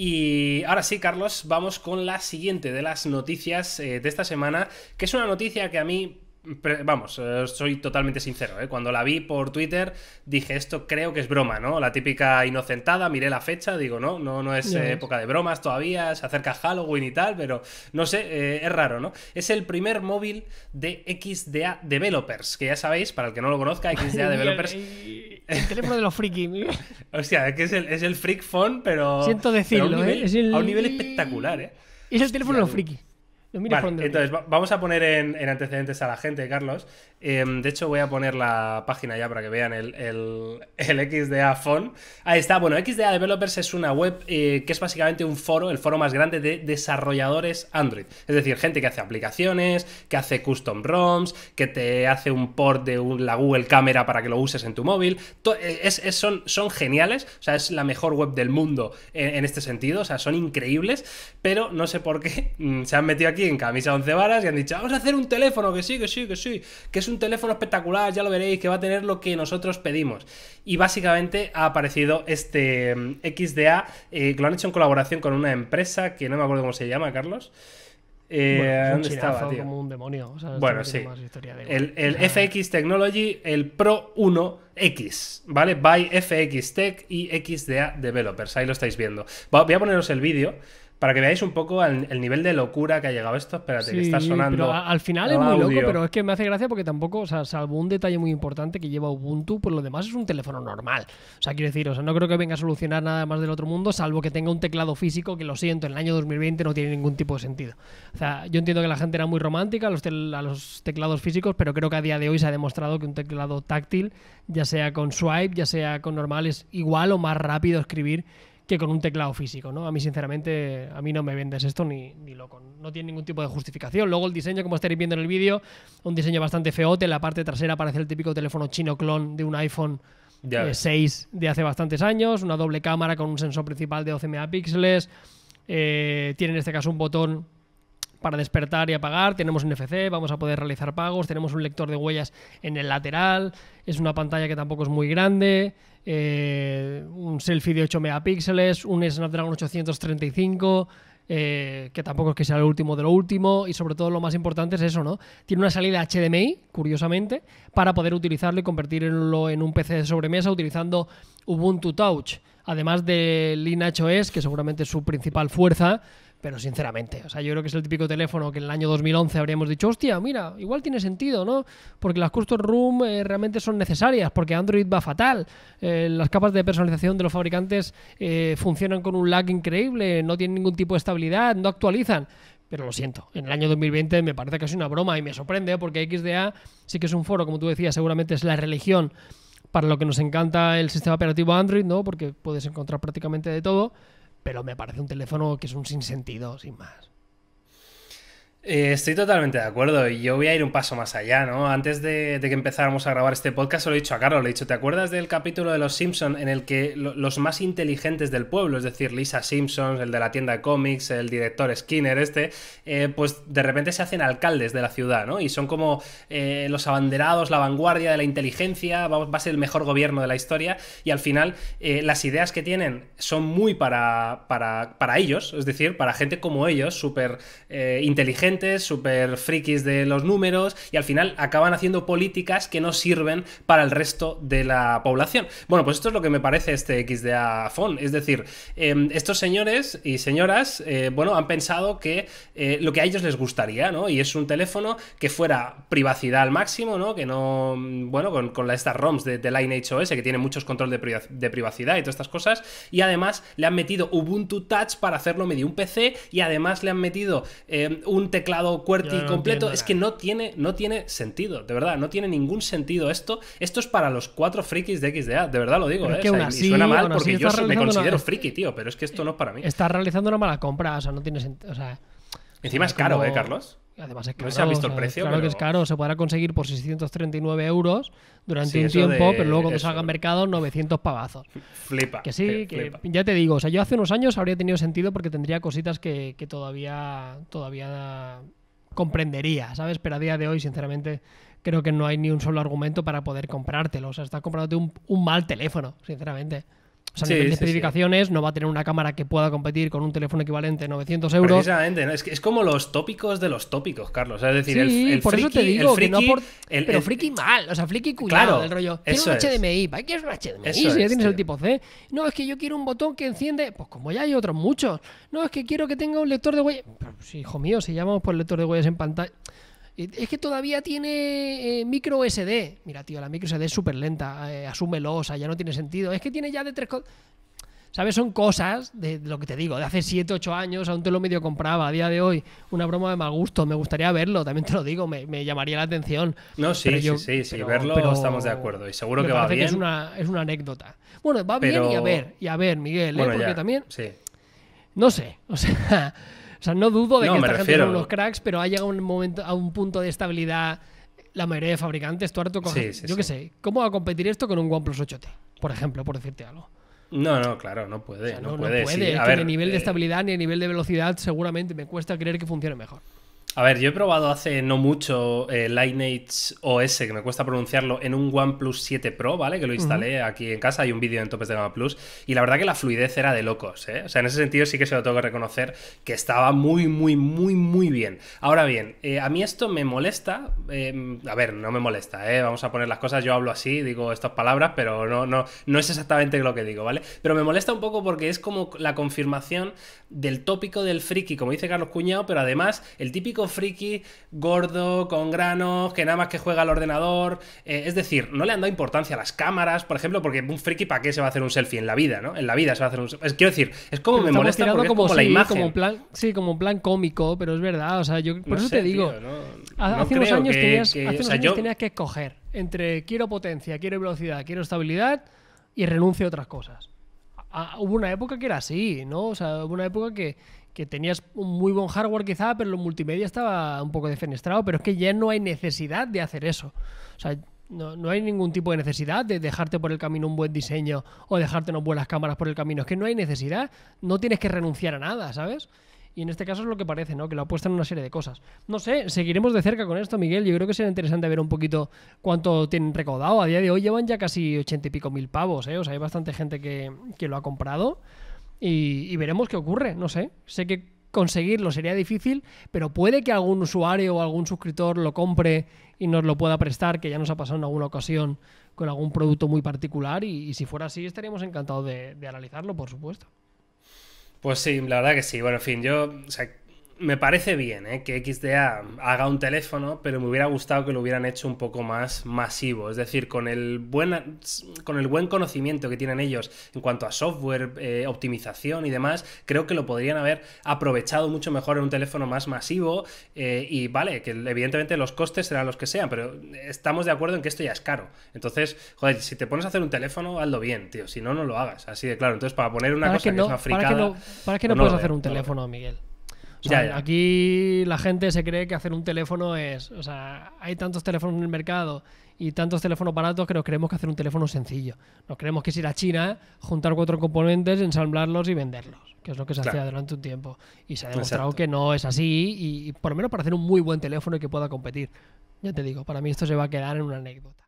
Y ahora sí, Carlos, vamos con la siguiente de las noticias eh, de esta semana, que es una noticia que a mí Vamos, eh, soy totalmente sincero, ¿eh? cuando la vi por Twitter dije esto creo que es broma, ¿no? La típica inocentada, miré la fecha, digo, no, no, no es eh, época de bromas todavía, se acerca Halloween y tal, pero no sé, es raro, ¿no? Es el primer móvil de XDA Developers, que ya sabéis, para el que no lo conozca, XDA Developers el teléfono de los frikis. sea, es que es el, es el freak phone, pero. Siento decirlo, a, un nivel, ¿eh? a un nivel espectacular, ¿eh? Es el teléfono de los frikis entonces, vamos a poner en, antecedentes a la gente, Carlos. Em, de hecho, voy a poner la página ya para que vean el, el, el XDA Phone. Ahí está. Bueno, XDA Developers es una web eh, que es básicamente un foro, el foro más grande de desarrolladores Android. Es decir, gente que hace aplicaciones, que hace custom ROMs, que te hace un port de la Google Cámara para que lo uses en tu móvil. Eh, son, son geniales. O sea, es la mejor web del mundo en este sentido. O sea, son increíbles. Pero no sé por qué mm, se han metido aquí en camisa 11 varas y han dicho, vamos a hacer un teléfono, que sí, que sí, que sí, que es un teléfono espectacular, ya lo veréis, que va a tener lo que nosotros pedimos. Y básicamente ha aparecido este mm, XDA, eh, que lo han hecho en colaboración con una empresa que no me acuerdo cómo se llama, Carlos. Eh, ¿Dónde estaba, Como un demonio. bueno, sí. el, FX Technology, el Pro 1X, ¿vale? By FX Tech y XDA Developers. Ahí lo estáis viendo. Voy a poneros el vídeo para que veáis un poco el, nivel de locura que ha llegado esto, espérate, que está sonando. al final es muy loco, pero es que me hace gracia porque tampoco, o sea, salvo un detalle muy importante que lleva Ubuntu, por pues lo demás es un teléfono normal. O sea, quiero decir, o sea, no creo que venga a solucionar nada más del otro mundo, salvo que tenga un teclado físico que lo siento, en el año 2020 no tiene ningún tipo de sentido. O sea, yo entiendo que la gente era muy romántica a los, a los teclados físicos, pero creo que a día de hoy se ha demostrado que un teclado táctil, ya sea con swipe, ya sea con normal, es igual o más rápido escribir que con un teclado físico, ¿no? A mí, sinceramente, a mí no me vendes esto ni, loco. No tiene ningún tipo de justificación. Luego el diseño, como estaréis viendo en el vídeo, un diseño bastante feote. En la parte trasera parece el típico teléfono chino clon de un iPhone 6 eh, de hace bastantes años. Una doble cámara con un sensor principal de 12 megapíxeles. Eh, tiene en este caso un botón para despertar y apagar, tenemos un NFC, vamos a poder realizar pagos, tenemos un lector de huellas en el lateral, es una pantalla que tampoco es muy grande, eh, un selfie de 8 megapíxeles, un Snapdragon 835, eh, que tampoco es que sea el último de lo último, y sobre todo lo más importante es eso, ¿no? Tiene una salida HDMI, curiosamente, para poder utilizarlo y convertirlo en un PC de sobremesa utilizando Ubuntu Touch, además de Linux OS, que seguramente es su principal fuerza. Pero sinceramente, o sea, yo creo que es el típico teléfono que en el año 2011 habríamos dicho, hostia, mira, igual tiene sentido, ¿no? Porque las custom room eh, realmente son necesarias, porque Android va fatal, eh, las capas de personalización de los fabricantes eh, funcionan con un lag increíble, no tienen ningún tipo de estabilidad, no actualizan. Pero lo siento, en el año 2020 me parece que es una broma y me sorprende porque XDA sí que es un foro, como tú decías, seguramente es la religión para lo que nos encanta el sistema operativo Android, ¿no? Porque puedes encontrar prácticamente de todo pero me parece un teléfono que es un sinsentido, sin más. Eh, estoy totalmente de acuerdo y yo voy a ir un paso más allá, ¿no? Antes de, que empezáramos a grabar este podcast, lo he dicho a Carlos, le he dicho, ¿te acuerdas del capítulo de Los Simpsons en el que los más inteligentes del pueblo, es decir, Lisa Simpson, el de la tienda de cómics, el director Skinner, este, eh, pues de repente se hacen alcaldes de la ciudad, ¿no? Y son como eh, los abanderados, la vanguardia de la inteligencia, va, a ser el mejor gobierno de la historia y al final las ideas que tienen son muy para, para, para ellos, es decir, para gente como ellos, súper inteligente súper frikis de los números y al final acaban haciendo políticas que no sirven para el resto de la población. Bueno, pues esto es lo que me parece este XDA Phone, Es decir, em, estos señores y señoras, eh, bueno, han pensado que eh, lo que a ellos les gustaría, ¿no? Y es un teléfono que fuera privacidad al máximo, ¿no? Que no, mm, bueno, con, con estas ROMs de, de Lineage OS que tiene muchos controles de, de privacidad y todas estas cosas. Y además le han metido Ubuntu Touch para hacerlo medio un PC y además le han metido em, un teléfono teclado QWERTY completo. es que no tiene, no tiene sentido, de verdad, no tiene ningún sentido esto. Esto es para los cuatro frikis de XDA, de verdad lo digo. Eh, suena mal porque yo me considero friki, tío, pero es que esto no es para mí. Estás realizando una mala compra, o sea, no tiene sentido. O sea, Encima es caro, ¿eh, Carlos? Además es se ha visto el precio. Claro que es caro. Se podrá conseguir por 639 euros durante un tiempo, pero luego cuando salga al mercado, 900 pavazos. Flipa. Que sí, eh, que, ya te digo. O sea, yo hace unos años habría tenido sentido porque tendría cositas que, todavía, todavía comprendería, ¿sabes? Pero a día de hoy, sinceramente, creo que no hay ni un solo argumento para poder comprártelo. O sea, estás comprándote un, un mal teléfono, sinceramente. O sea, sí, especificaciones, no va a tener una cámara que pueda competir con un teléfono equivalente a 900 euros. Precisamente, es, como los tópicos de los tópicos, Carlos. es decir, el, friki, pero friki mal, o sea, friki cuidado rollo. Quiero un HDMI, ¿para qué es un HDMI? si ya tienes el tipo C. No, es que yo quiero un botón que enciende, pues como ya hay otros muchos. No, es que quiero que tenga un lector de huellas. Pues, hijo mío, si llamamos por lector de huellas en pantalla. Es que todavía tiene eh, micro SD. Mira, tío, la micro SD es súper lenta. Eh, asúmelo, o ya no tiene sentido. Es que tiene ya de tres cosas. ¿Sabes? Son cosas de, lo que te digo, de hace siete, ocho años, aún te lo medio compraba. A día de hoy, una broma de mal gusto. Me gustaría verlo, también te lo digo, me, llamaría la atención. No, sí, sí, sí, verlo pero estamos de acuerdo. Y seguro que va bien. es, una, es una anécdota. Bueno, va bien y a ver, y a ver, Miguel, ¿eh? porque también. Sí. No sé, o sea. O sea, no dudo de que esta gente son unos cracks, pero ha llegado un momento, a un punto de estabilidad la mayoría de fabricantes. Tú harto yo qué sé, ¿cómo va a competir esto con un OnePlus 8T? Por ejemplo, por decirte algo. No, no, claro, no puede. no, puede. ni a nivel de eh, estabilidad ni a nivel de velocidad, seguramente me cuesta creer que funcione mejor. A ver, yo he probado hace no mucho eh, Lineage OS, que me cuesta pronunciarlo, en un OnePlus 7 Pro, ¿vale? Que lo instalé aquí en casa, hay un vídeo en Topes de Gama Plus, y la verdad que la fluidez era de locos, ¿eh? O sea, en ese sentido sí que se lo tengo que reconocer que estaba muy, muy, muy, muy bien. Ahora bien, eh, a mí esto me molesta, em, a ver, no me molesta, ¿eh? Vamos a poner las cosas, yo hablo así, digo estas palabras, pero no, no, no es exactamente lo que digo, ¿vale? Pero me molesta un poco porque es como la confirmación del tópico del friki, como dice Carlos Cuñado, pero además el típico friki, gordo, con granos, que nada más que juega al ordenador. Eh, es decir, no le han dado importancia a las cámaras, por ejemplo, porque un friki, ¿para qué se va a hacer un selfie en la vida, no? En la vida se va a hacer un selfie. Quiero decir, es como me molesta porque la imagen. Como plan, sí, como un plan cómico, pero es verdad. O sea, yo por eso te digo. hace unos años, tenías, que, escoger entre quiero potencia, quiero velocidad, quiero estabilidad y renuncio a otras cosas. hubo una época que era así, ¿no? O sea, hubo una época que, que tenías un muy buen hardware quizá, pero lo multimedia estaba un poco defenestrado, pero es que ya no hay necesidad de hacer eso. O sea, no, hay ningún tipo de necesidad de dejarte por el camino un buen diseño o dejarte unas buenas cámaras por el camino. Es que no hay necesidad, no tienes que renunciar a nada, ¿sabes? Y en este caso es lo que parece, ¿no? Que lo apuestan en una serie de cosas. No sé, seguiremos de cerca con esto, Miguel. Yo creo que será interesante ver un poquito cuánto tienen recaudado. A día de hoy llevan ya casi ochenta y pico mil pavos, ¿eh? O sea, hay bastante gente que, que lo ha comprado y, veremos qué ocurre, no sé. Sé que conseguirlo sería difícil, pero puede que algún usuario o algún suscriptor lo compre y nos lo pueda prestar, que ya nos ha pasado en alguna ocasión con algún producto muy particular y, si fuera así estaríamos encantados de, analizarlo, por supuesto. Pues sí, la verdad que sí. Bueno, en fin, yo me parece bien eh, que XDA haga un teléfono, pero me hubiera gustado que lo hubieran hecho un poco más masivo. Es decir, con el buen, con el buen conocimiento que tienen ellos en cuanto a software, eh, optimización y demás, creo que lo podrían haber aprovechado mucho mejor en un teléfono más masivo. Eh, y vale, que evidentemente los costes serán los que sean, pero estamos de acuerdo en que esto ya es caro. Entonces, joder, si te pones a hacer un teléfono, hazlo bien, tío. Si no, no lo hagas. Así de claro. Entonces, para poner una cosa que, es Para qué no, para que no pues puedes hacer un teléfono, Miguel. Aquí la gente se cree que hacer un teléfono es. O sea, hay tantos teléfonos en el mercado y tantos teléfonos baratos que nos creemos que hacer un teléfono sencillo. Nos creemos que es ir a China, juntar cuatro componentes, ensamblarlos y venderlos, que es lo que se hacía durante un tiempo. Y se ha demostrado que no es así, y, y por lo menos para hacer un muy buen teléfono y que pueda competir. Ya te digo, para mí esto se va a quedar en una anécdota.